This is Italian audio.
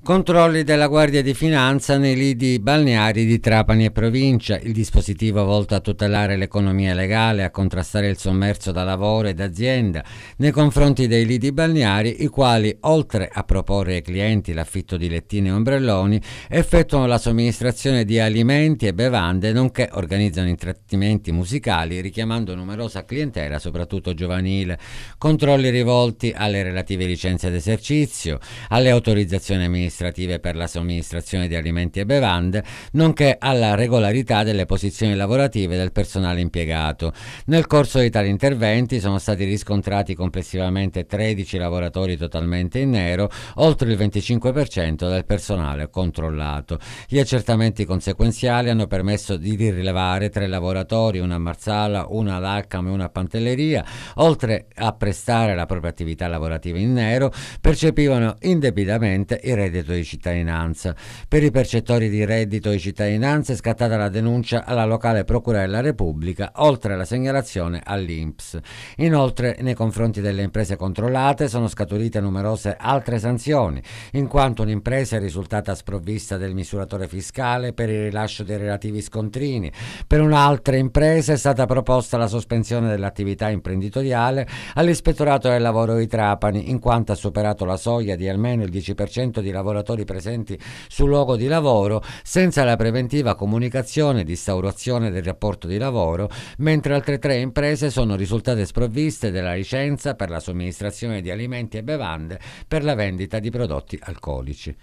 Controlli della Guardia di Finanza nei lidi balneari di Trapani e provincia. Il dispositivo volto a tutelare l'economia legale, a contrastare il sommerso da lavoro ed azienda nei confronti dei lidi balneari, i quali, oltre a proporre ai clienti l'affitto di lettine e ombrelloni, effettuano la somministrazione di alimenti e bevande, nonché organizzano intrattenimenti musicali, richiamando numerosa clientela, soprattutto giovanile. Controlli rivolti alle relative licenze d'esercizio, alle autorizzazioni amministrative amministrative per la somministrazione di alimenti e bevande, nonché alla regolarità delle posizioni lavorative del personale impiegato. Nel corso di tali interventi sono stati riscontrati complessivamente 13 lavoratori totalmente in nero, oltre il 25% del personale controllato. Gli accertamenti conseguenziali hanno permesso di rilevare tre lavoratori, una marsala, una laccam e una pantelleria, oltre a prestare la propria attività lavorativa in nero, percepivano indebitamente i redditi reddito di cittadinanza. Per i percettori di reddito di cittadinanza è scattata la denuncia alla locale Procura della Repubblica, oltre alla segnalazione all'INPS. Inoltre, nei confronti delle imprese controllate sono scaturite numerose altre sanzioni, in quanto un'impresa è risultata sprovvista del misuratore fiscale per il rilascio dei relativi scontrini. Per un'altra impresa è stata proposta la sospensione dell'attività imprenditoriale all'ispettorato del lavoro di Trapani, in quanto ha superato la soglia di almeno il 10% di lavoro lavoratori presenti sul luogo di lavoro senza la preventiva comunicazione di instaurazione del rapporto di lavoro, mentre altre tre imprese sono risultate sprovviste della licenza per la somministrazione di alimenti e bevande per la vendita di prodotti alcolici.